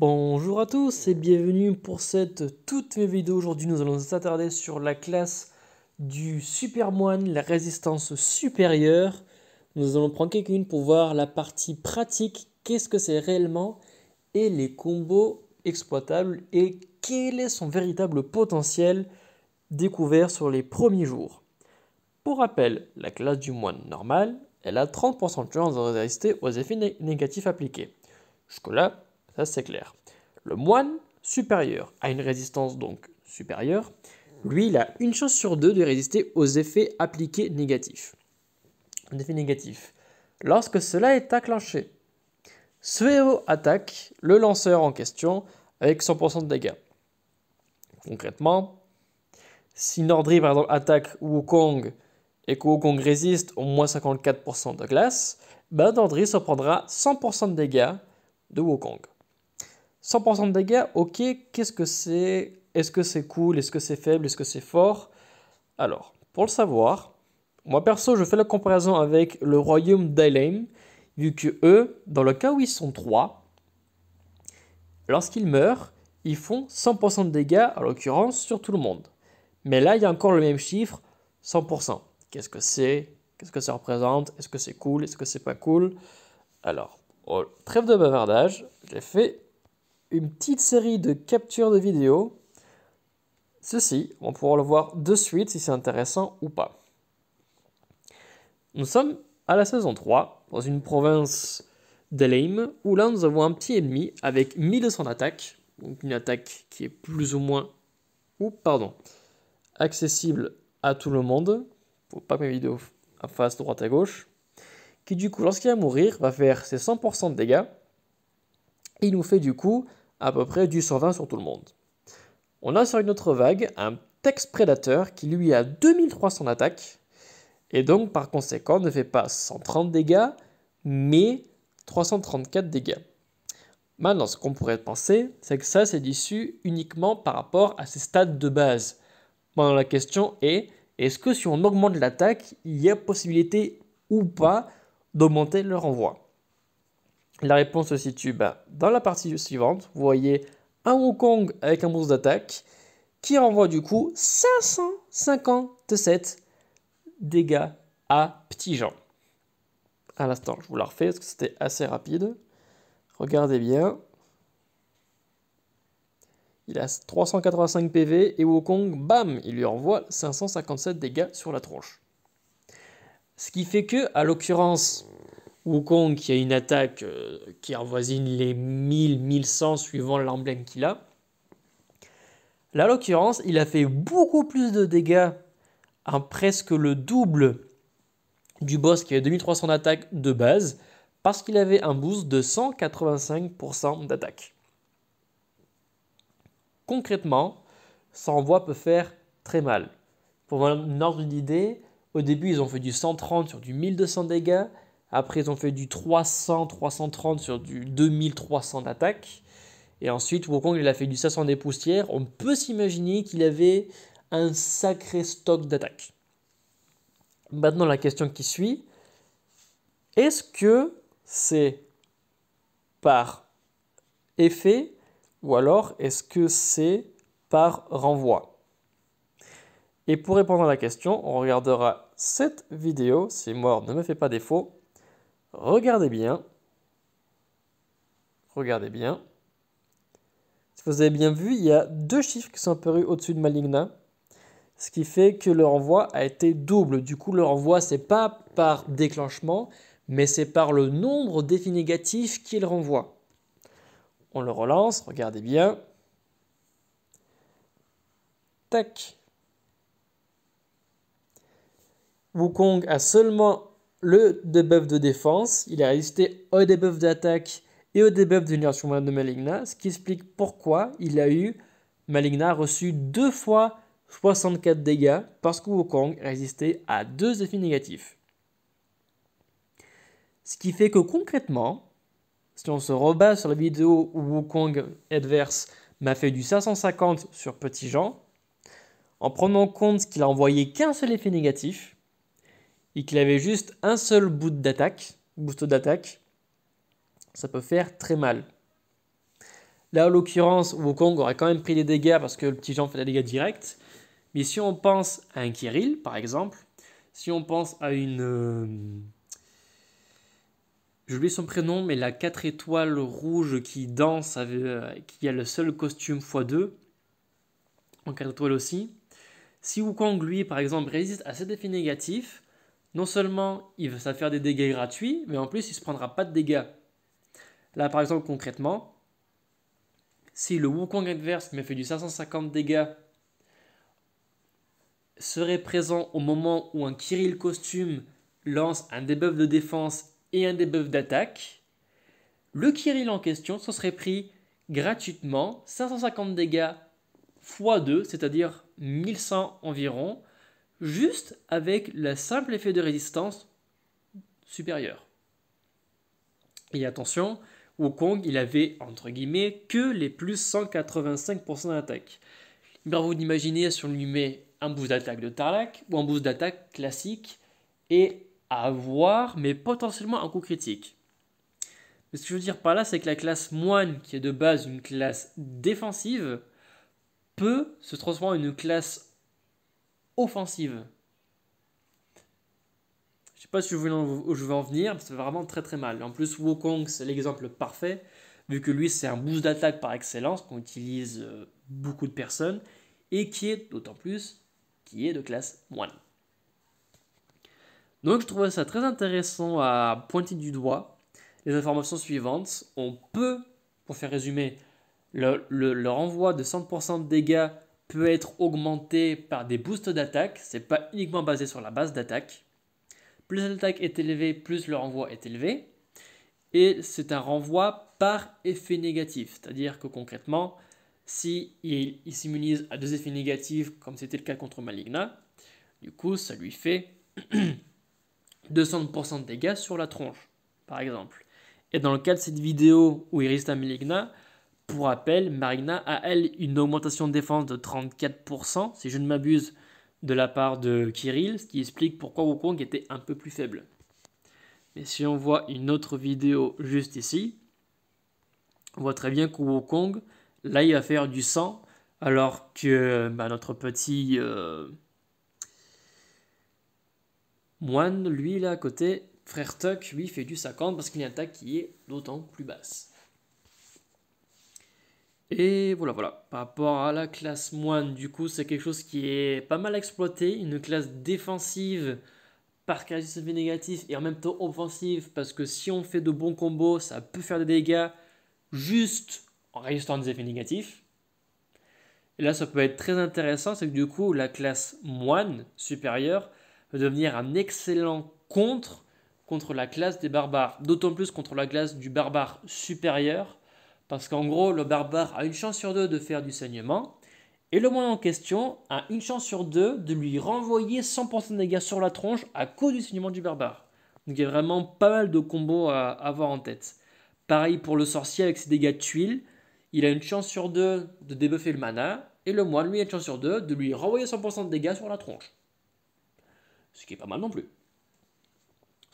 Bonjour à tous et bienvenue pour cette toute nouvelle vidéo. Aujourd'hui, nous allons nous attarder sur la classe du super moine la résistance supérieure. Nous allons prendre quelques pour voir la partie pratique, qu'est-ce que c'est réellement et les combos exploitables et quel est son véritable potentiel découvert sur les premiers jours. Pour rappel, la classe du moine normal, elle a 30% de chance de résister aux effets négatifs appliqués. Jusque-là, ça, c'est clair. Le moine supérieur a une résistance donc supérieure. Lui, il a une chance sur deux de résister aux effets appliqués négatifs. effet négatif. Lorsque cela est acclenché, ce attaque le lanceur en question avec 100% de dégâts. Concrètement, si Nordri par exemple attaque Wukong et que Wukong résiste au moins 54% de glace, ben Nordry se prendra 100% de dégâts de Wukong. 100% de dégâts, ok, qu'est-ce que c'est Est-ce que c'est cool Est-ce que c'est faible Est-ce que c'est fort Alors, pour le savoir, moi perso, je fais la comparaison avec le royaume d'Aelheim, vu que eux, dans le cas où ils sont trois, lorsqu'ils meurent, ils font 100% de dégâts, en l'occurrence, sur tout le monde. Mais là, il y a encore le même chiffre, 100%. Qu'est-ce que c'est Qu'est-ce que ça représente Est-ce que c'est cool Est-ce que c'est pas cool Alors, trêve de bavardage, j'ai fait une petite série de captures de vidéos. Ceci, on pourra le voir de suite si c'est intéressant ou pas. Nous sommes à la saison 3, dans une province d'Elaim, où là nous avons un petit ennemi avec 1200 attaques, donc une attaque qui est plus ou moins, ou pardon, accessible à tout le monde, Pour pas que mes vidéos fassent droite à gauche, qui du coup lorsqu'il va mourir va faire ses 100% de dégâts, il nous fait du coup à peu près du 120 sur tout le monde. On a sur une autre vague un Tex prédateur qui lui a 2300 attaques, et donc par conséquent ne fait pas 130 dégâts mais 334 dégâts. Maintenant, ce qu'on pourrait penser, c'est que ça, c'est issu uniquement par rapport à ses stades de base. Maintenant, la question est, est-ce que si on augmente l'attaque, il y a possibilité ou pas d'augmenter le renvoi la réponse se situe bah, dans la partie suivante. Vous voyez un Wukong avec un boost d'attaque qui renvoie du coup 557 dégâts à Petit Jean. À l'instant, je vous la refais parce que c'était assez rapide. Regardez bien. Il a 385 PV et Wukong, bam, il lui envoie 557 dégâts sur la tronche. Ce qui fait que, à l'occurrence, Wukong qui a une attaque euh, qui avoisine les 1000-1100 suivant l'emblème qu'il a. Là, en l'occurrence, il a fait beaucoup plus de dégâts à presque le double du boss qui avait 2300 d'attaque de base parce qu'il avait un boost de 185% d'attaque. Concrètement, ça envoie peut faire très mal. Pour une ordre d'idée, au début ils ont fait du 130 sur du 1200 dégâts, après, ils ont fait du 300, 330 sur du 2300 d'attaque. Et ensuite, Wukong, il a fait du 500 des poussières. On peut s'imaginer qu'il avait un sacré stock d'attaque. Maintenant, la question qui suit, est-ce que c'est par effet ou alors est-ce que c'est par renvoi Et pour répondre à la question, on regardera cette vidéo si Mort ne me fait pas défaut Regardez bien. Regardez bien. Si vous avez bien vu, il y a deux chiffres qui sont apparus au-dessus de Maligna. Ce qui fait que le renvoi a été double. Du coup, le renvoi, c'est pas par déclenchement, mais c'est par le nombre d'effets négatifs qu'il renvoie. On le relance, regardez bien. Tac. Wukong a seulement le debuff de défense, il a résisté au debuff d'attaque et au debuff de l'union de Maligna, ce qui explique pourquoi il a eu, Maligna a reçu deux fois 64 dégâts parce que Wukong résistait à deux effets négatifs. Ce qui fait que concrètement, si on se rebat sur la vidéo où Wukong adverse m'a fait du 550 sur Petit Jean, en prenant en compte qu'il a envoyé qu'un seul effet négatif, et qu'il avait juste un seul bout d'attaque, boost d'attaque, ça peut faire très mal. Là, en l'occurrence, Wukong aurait quand même pris des dégâts parce que le petit Jean fait des dégâts directs. Mais si on pense à un Kirill, par exemple, si on pense à une... lui euh, J'oublie son prénom, mais la 4 étoiles rouge qui danse, euh, qui a le seul costume x2, en 4 étoiles aussi. Si Wukong, lui, par exemple, résiste à cet effet négatif, non seulement il va faire des dégâts gratuits, mais en plus il ne se prendra pas de dégâts. Là par exemple concrètement, si le Wukong adverse m'a fait du 550 dégâts, serait présent au moment où un Kirill costume lance un debuff de défense et un debuff d'attaque, le Kirill en question se serait pris gratuitement 550 dégâts x 2, c'est-à-dire 1100 environ, juste avec le simple effet de résistance supérieure. Et attention, Wukong, il avait, entre guillemets, que les plus 185% d'attaque. Bravo vous imaginez si on lui met un boost d'attaque de Tarlac ou un boost d'attaque classique et avoir, mais potentiellement un coup critique. Mais ce que je veux dire par là, c'est que la classe moine, qui est de base une classe défensive, peut se transformer en une classe offensive. Je sais pas si je veux, je veux en venir, mais ça fait vraiment très très mal. En plus, Wokong, c'est l'exemple parfait, vu que lui, c'est un boost d'attaque par excellence qu'on utilise euh, beaucoup de personnes, et qui est d'autant plus qui est de classe 1. Donc je trouvais ça très intéressant à pointer du doigt les informations suivantes. On peut, pour faire résumer, le, le, le renvoi de 100% de dégâts peut être augmenté par des boosts d'attaque, c'est pas uniquement basé sur la base d'attaque. Plus l'attaque est élevée, plus le renvoi est élevé. Et c'est un renvoi par effet négatif, c'est-à-dire que concrètement, si il, s'immunise à deux effets négatifs, comme c'était le cas contre Maligna, du coup, ça lui fait 200% de dégâts sur la tronche, par exemple. Et dans le cas de cette vidéo où il résiste à Maligna, pour rappel, Marina a, elle, une augmentation de défense de 34%, si je ne m'abuse, de la part de Kirill, ce qui explique pourquoi Wukong était un peu plus faible. Mais si on voit une autre vidéo juste ici, on voit très bien que Wukong, là, il va faire du sang, alors que bah, notre petit euh, moine, lui, là, à côté, frère Tuck, lui, fait du 50 parce qu'il a une attaque qui est d'autant plus basse. Et voilà, voilà. Par rapport à la classe moine, du coup, c'est quelque chose qui est pas mal exploité. Une classe défensive par caractéristique négatif et en même temps offensive parce que si on fait de bons combos, ça peut faire des dégâts juste en résistant des effets négatifs. Et là, ça peut être très intéressant, c'est que du coup, la classe moine supérieure va devenir un excellent contre contre la classe des barbares, d'autant plus contre la classe du barbare supérieur parce qu'en gros, le barbare a une chance sur deux de faire du saignement, et le moine en question a une chance sur deux de lui renvoyer 100% de dégâts sur la tronche à cause du saignement du barbare. Donc il y a vraiment pas mal de combos à avoir en tête. Pareil pour le sorcier avec ses dégâts de tuiles, il a une chance sur deux de débuffer le mana, et le moine, lui, a une chance sur deux de lui renvoyer 100% de dégâts sur la tronche. Ce qui est pas mal non plus.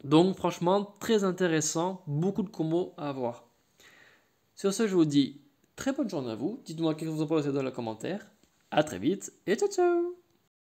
Donc franchement, très intéressant, beaucoup de combos à avoir. Sur ce, je vous dis très bonne journée à vous. Dites-moi ce que vous en pensez dans les commentaires. À très vite et ciao ciao